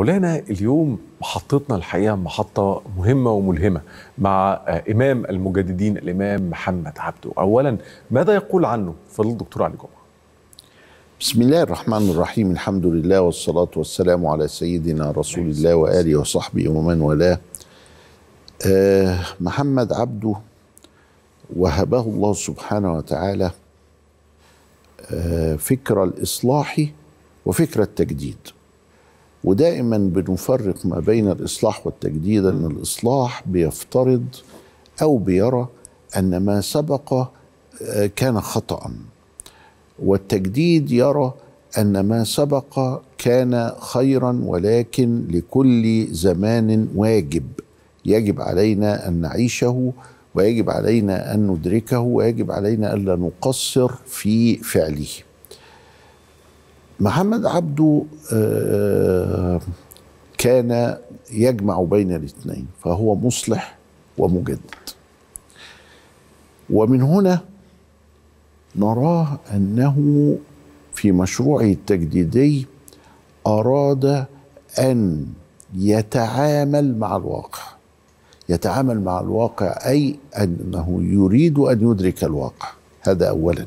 مولانا اليوم محطتنا الحقيقه محطه مهمه وملهمه مع آه، امام المجددين الامام محمد عبده اولا ماذا يقول عنه فضيله الدكتور علي جمعه بسم الله الرحمن الرحيم الحمد لله والصلاة والسلام على سيدنا رسول الله وآله وصحبه ومن والاه آه محمد عبده وهبه الله سبحانه وتعالى فكره آه، فكر الإصلاح وفكر التجديد ودائما بنفرق ما بين الاصلاح والتجديد ان الاصلاح بيفترض او بيرى ان ما سبق آه، كان خطا والتجديد يرى ان ما سبق كان خيرا ولكن لكل زمان واجب يجب علينا ان نعيشه ويجب علينا ان ندركه ويجب علينا الا نقصر في فعله محمد عبده آه، كان يجمع بين الاثنين فهو مصلح ومجدد ومن هنا نراه انه في مشروعه التجديدي اراد ان يتعامل مع الواقع يتعامل مع الواقع اي انه يريد ان يدرك الواقع هذا اولا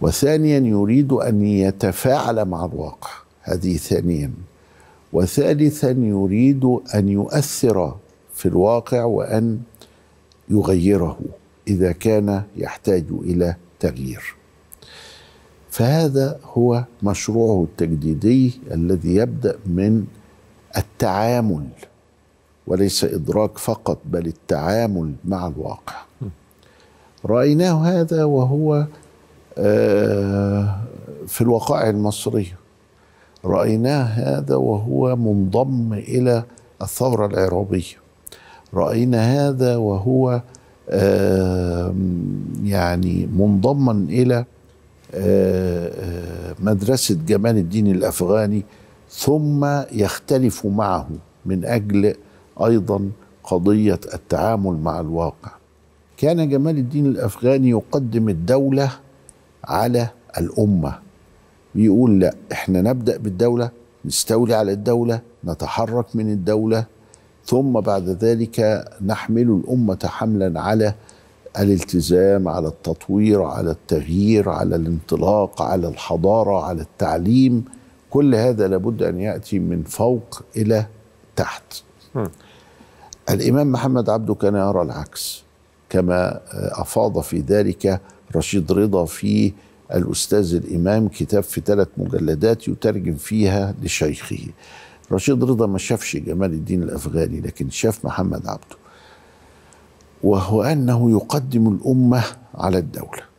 وثانيا يريد ان يتفاعل مع الواقع هذه ثانيا وثالثا يريد ان يؤثر في الواقع وان يغيره اذا كان يحتاج الى تغيير فهذا هو مشروعه التجديدي الذي يبدا من التعامل وليس ادراك فقط بل التعامل مع الواقع رايناه هذا وهو آه، في الوقائع المصريه رايناه هذا وهو منضم الى الثوره العرابيه راينا هذا وهو يعني منضما الى آه، آه، مدرسه جمال الدين الافغاني ثم يختلف معه من اجل ايضا قضيه التعامل مع الواقع كان جمال الدين الافغاني يقدم الدوله على الامه بيقول لا احنا نبدا بالدوله نستولي على الدوله نتحرك من الدوله ثم بعد ذلك نحمل الامه حملا على الالتزام على التطوير على التغيير على الانطلاق على الحضاره على التعليم كل هذا لابد ان ياتي من فوق الى تحت الامام محمد عبده كان يرى العكس كما افاض في ذلك رشيد رضا في الأستاذ الإمام كتاب في ثلاث مجلدات يترجم فيها لشيخه رشيد رضا ما شافش جمال الدين الأفغاني لكن شاف محمد عبده وهو أنه يقدم الأمة على الدولة